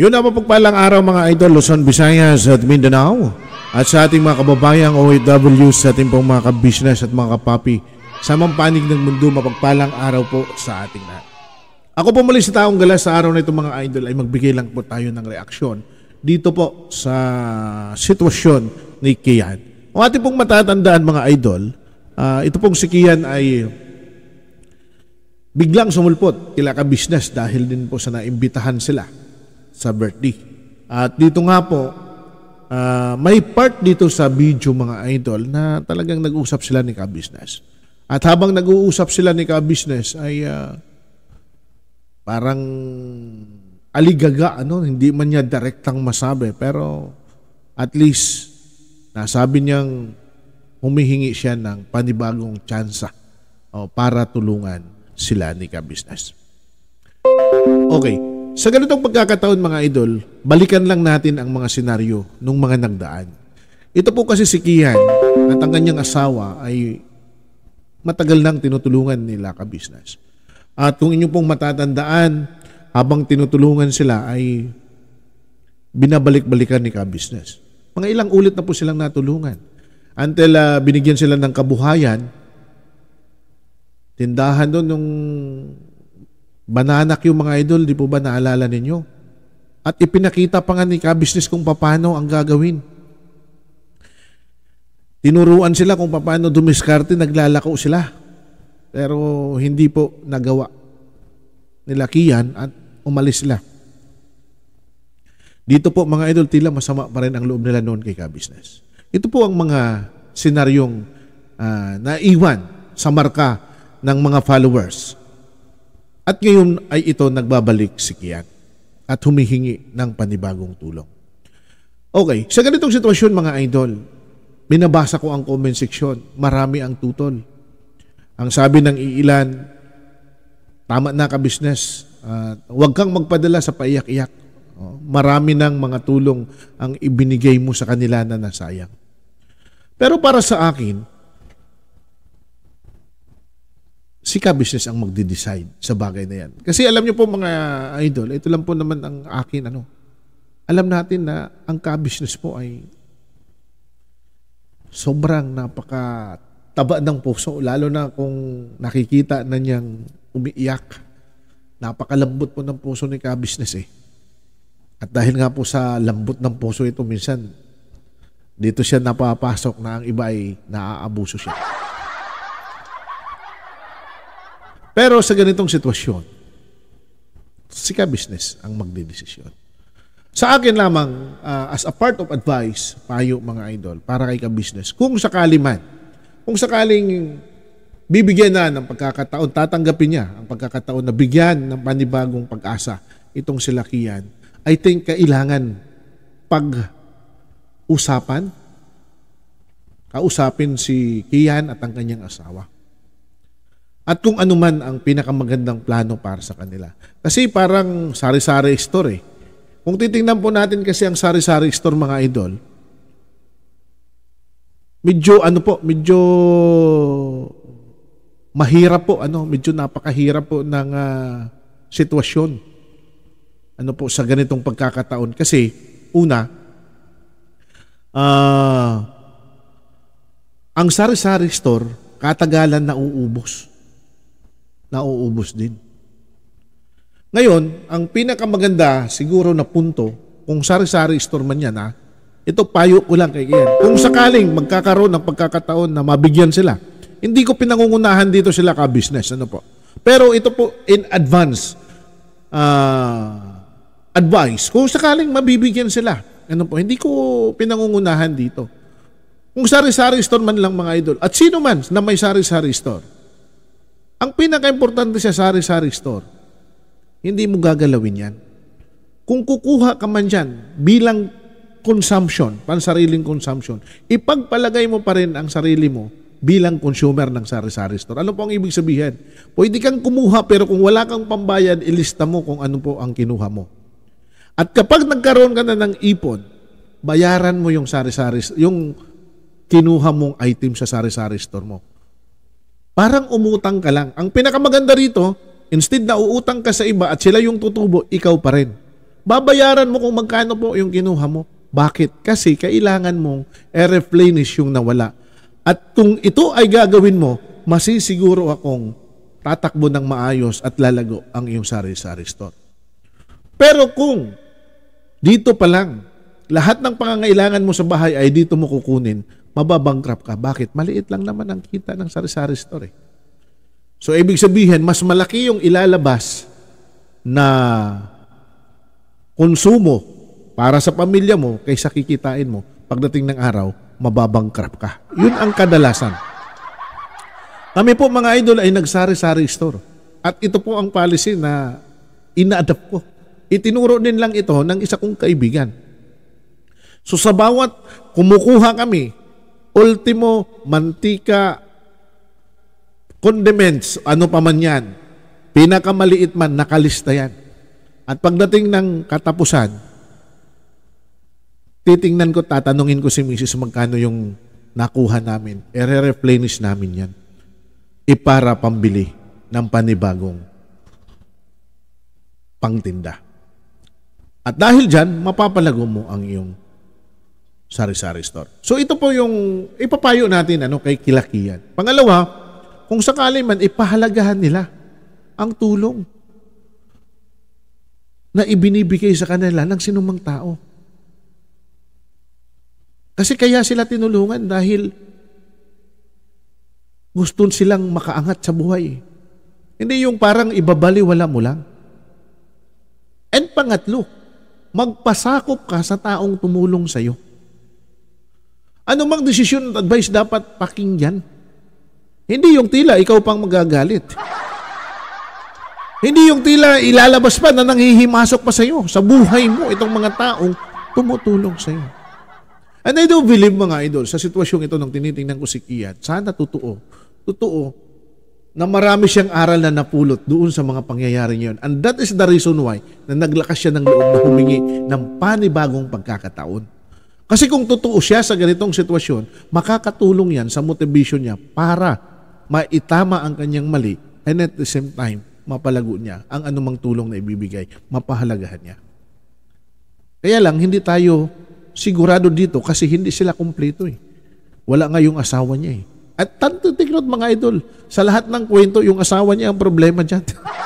Yun na mapagpalang araw mga idol, Luzon, Visayas at Mindanao. At sa ating mga kababayang OFW, sa ating pong mga kabisnes at mga kapapi, sa mampanig ng mundo, mapagpalang araw po sa ating lahat. Ako po muli sa taong gala sa araw na ito mga idol ay magbigay lang po tayo ng reaksyon dito po sa sitwasyon ni Kian. Ang ating pong matatandaan mga idol, uh, ito pong si Kian ay biglang sumulpot kila kabisnes dahil din po sa naimbitahan sila sa birthday. At dito nga po, uh, may part dito sa video mga idol na talagang nag uusap sila ni ka At habang nag-uusap sila ni ka ay uh, parang aligaga, ano? hindi man niya direktang masabi. Pero at least nasabi niyang humihingi siya ng panibagong tsansa oh, para tulungan sila ni ka Okay. Sa ganitong pagkakataon mga idol, balikan lang natin ang mga senaryo nung mga nagdaan. Ito po kasi si Kian at ang kanyang asawa ay matagal nang tinutulungan nila ka-business. At kung inyo pong matatandaan, habang tinutulungan sila ay binabalik-balikan ni ka-business. Mga ilang ulit na po silang natulungan. Until uh, binigyan sila ng kabuhayan, tindahan doon nung Bananak yung mga idol, di po ba naalala ninyo? At ipinakita pa nga ni ka kung paano ang gagawin. Tinuruan sila kung paano dumiskarte, naglalako sila. Pero hindi po nagawa nila Kian at umalis sila. Dito po mga idol, tila masama pa rin ang loob nila noon kay ka Ito po ang mga senaryong uh, naiwan sa marka ng mga followers at ngayon ay ito nagbabalik si Kian at humihingi ng panibagong tulong. Okay, sa ganitong sitwasyon mga idol, minabasa ko ang comment section, marami ang tutol. Ang sabi ng iilan, tama na ka business, uh, huwag kang magpadala sa paiyak-iyak. Oh, marami ng mga tulong ang ibinigay mo sa kanila na nasayang. Pero para sa akin, si ka ang magde-decide sa bagay na yan. Kasi alam niyo po mga idol, ito lang po naman ang akin ano. Alam natin na ang ka po ay sobrang napaka taba ng puso lalo na kung nakikita na niyang umiiyak. Napakalambot po ng puso ni ka eh. At dahil nga po sa lambot ng puso ito minsan, dito siya napapasok na ang iba ay naaabuso siya. Pero sa ganitong sitwasyon, sika business ang magdedesisyon. Sa akin lamang, uh, as a part of advice, payo mga idol, para kay ka-business, kung sakali man, kung sakaling bibigyan na ng pagkakataon, tatanggapin niya ang pagkakataon na bigyan ng panibagong pag-asa itong si Lakian, I think kailangan pag-usapan, kausapin si Kian at ang kanyang asawa at kung ano man ang pinakamagandang plano para sa kanila. Kasi parang sari-sari store eh. Kung titingnan po natin kasi ang sari-sari store mga idol, medyo ano po, medyo mahirap po, ano, medyo napakahirap po ng uh, sitwasyon. Ano po sa ganitong pagkakataon kasi una uh, ang sari-sari store katagalan na uubos nauubos din. Ngayon, ang pinakamaganda siguro na punto, kung sari-sari store man yan ha, ito payo ko lang kay Ian. Kung sakaling magkakaroon ng pagkakataon na mabigyan sila, hindi ko pinangungunahan dito sila ka-business. Ano po? Pero ito po in advance uh, advice. Kung sakaling mabibigyan sila, ano po, hindi ko pinangungunahan dito. Kung sari-sari store man lang mga idol, at sino man na may sari-sari store, ang pinaka-importante sa sari-sari store, hindi mo gagalawin yan. Kung kukuha ka man dyan bilang consumption, pansariling consumption, ipagpalagay mo pa rin ang sarili mo bilang consumer ng sari-sari store. Ano po ang ibig sabihin? Pwede kang kumuha pero kung wala kang pambayad, ilista mo kung ano po ang kinuha mo. At kapag nagkaroon ka na ng ipon, bayaran mo yung sari-sari, yung kinuha mong item sa sari-sari store mo. Parang umutang ka lang. Ang pinakamaganda rito, instead na uutang ka sa iba at sila yung tutubo, ikaw pa rin. Babayaran mo kung magkano po yung kinuha mo. Bakit? Kasi kailangan mong i-replenish yung nawala. At kung ito ay gagawin mo, masisiguro akong tatakbo ng maayos at lalago ang iyong sari-sari store. Pero kung dito pa lang, lahat ng pangangailangan mo sa bahay ay dito mo kukunin, mababankrupt ka. Bakit? Maliit lang naman ang kita ng sari-sari store eh. So ibig sabihin, mas malaki yung ilalabas na konsumo para sa pamilya mo kaysa kikitain mo pagdating ng araw, mababankrupt ka. Yun ang kadalasan. Kami po mga idol ay nagsari-sari store. At ito po ang policy na ina-adapt ko. Itinuro din lang ito ng isa kong kaibigan. So sa bawat kumukuha kami ultimo mantika, condiments, ano pa man yan, pinakamaliit man, nakalista yan. At pagdating ng katapusan, titingnan ko, tatanungin ko si Mrs. magkano yung nakuha namin. E-replenish namin yan. Ipara pambili ng panibagong pangtinda. At dahil dyan, mapapalago mo ang iyong sari-sari store. So ito po yung ipapayo natin ano kay Kilakian. Pangalawa, kung sakali man ipahalagahan nila ang tulong na ibinibigay sa kanila ng sinumang tao. Kasi kaya sila tinulungan dahil gusto silang makaangat sa buhay. Hindi yung parang ibabaliwala mo lang. And pangatlo, magpasakop ka sa taong tumulong sa iyo ano mang desisyon at advice dapat pakinggan? Hindi yung tila, ikaw pang magagalit. Hindi yung tila ilalabas pa na nanghihimasok pa sa iyo, sa buhay mo, itong mga taong tumutulong sa iyo. And I do believe mga idol, sa sitwasyong ito nung tinitingnan ko si Kiat, sana totoo, totoo na marami siyang aral na napulot doon sa mga pangyayari niyon. And that is the reason why na naglakas siya ng loob na humingi ng panibagong pagkakataon. Kasi kung totoo siya sa ganitong sitwasyon, makakatulong yan sa motivation niya para maitama ang kanyang mali and at the same time, mapalago niya ang anumang tulong na ibibigay, mapahalagahan niya. Kaya lang, hindi tayo sigurado dito kasi hindi sila kumpleto eh. Wala nga yung asawa niya eh. At tanto tignot mga idol, sa lahat ng kwento, yung asawa niya ang problema dyan.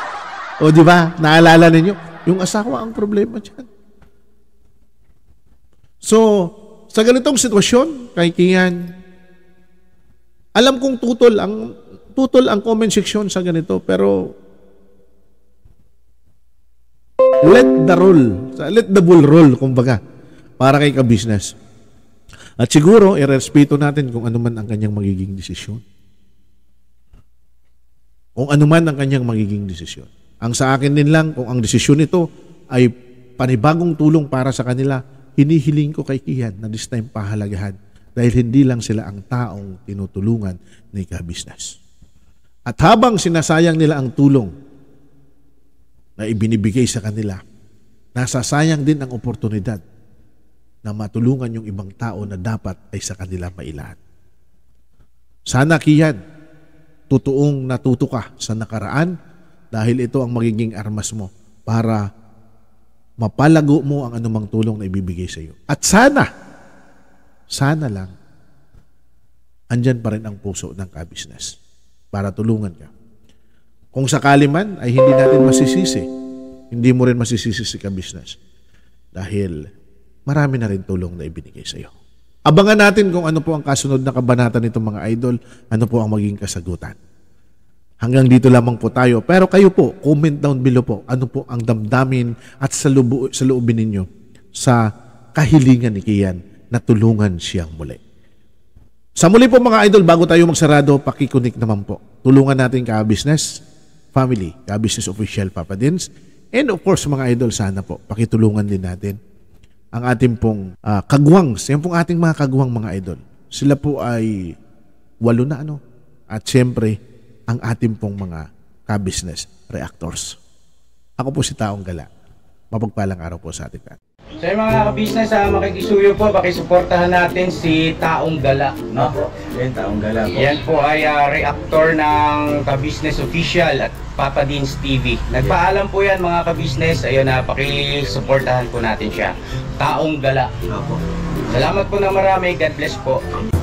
o di ba? Naalala ninyo? Yung asawa ang problema dyan. So, sa ganitong sitwasyon, kay Kian, alam kong tutol ang tutol ang comment section sa ganito, pero let the roll, let the bull roll, kumbaga, para kay ka-business. At siguro, irespeto natin kung ano man ang kanyang magiging desisyon. Kung ano man ang kanyang magiging desisyon. Ang sa akin din lang, kung ang desisyon nito ay panibagong tulong para sa kanila, hinihiling ko kay Kian na this time pahalagahan dahil hindi lang sila ang taong tinutulungan ni kabisnes. At habang sinasayang nila ang tulong na ibinibigay sa kanila, nasasayang din ang oportunidad na matulungan yung ibang tao na dapat ay sa kanila mailan. Sana kiyan, totoong natuto ka sa nakaraan dahil ito ang magiging armas mo para mapalago mo ang anumang tulong na ibibigay sa iyo. At sana, sana lang, andyan pa rin ang puso ng ka-business para tulungan ka. Kung sakali man ay hindi natin masisisi, hindi mo rin masisisi si ka-business dahil marami na rin tulong na ibinigay sa iyo. Abangan natin kung ano po ang kasunod na kabanata nitong mga idol, ano po ang maging kasagutan. Hanggang dito lamang po tayo. Pero kayo po, comment down below po ano po ang damdamin at sa, lubu- sa loobin ninyo sa kahilingan ni Kian na tulungan siyang muli. Sa muli po mga idol, bago tayo magsarado, pakikunik naman po. Tulungan natin ka business family, ka business official Papa Dins. And of course mga idol, sana po, pakitulungan din natin ang ating pong uh, ah, kagwangs, yan pong ating mga kagwang mga idol. Sila po ay walo na ano. At syempre, ang ating pong mga ka-business reactors. Ako po si Taong Gala. Mapagpalang araw po sa ating lahat. So yung mga ka-business, ah, makikisuyo po, pakisuportahan natin si Taong Gala. No? Opo, yan Taong Gala po. Yan po ay ah, reactor ng ka-business official at Papa Deans TV. Nagpaalam po yan mga ka-business. Ayun na, ah, pakisuportahan po natin siya. Taong Gala. Opo. Salamat po na marami. God bless po.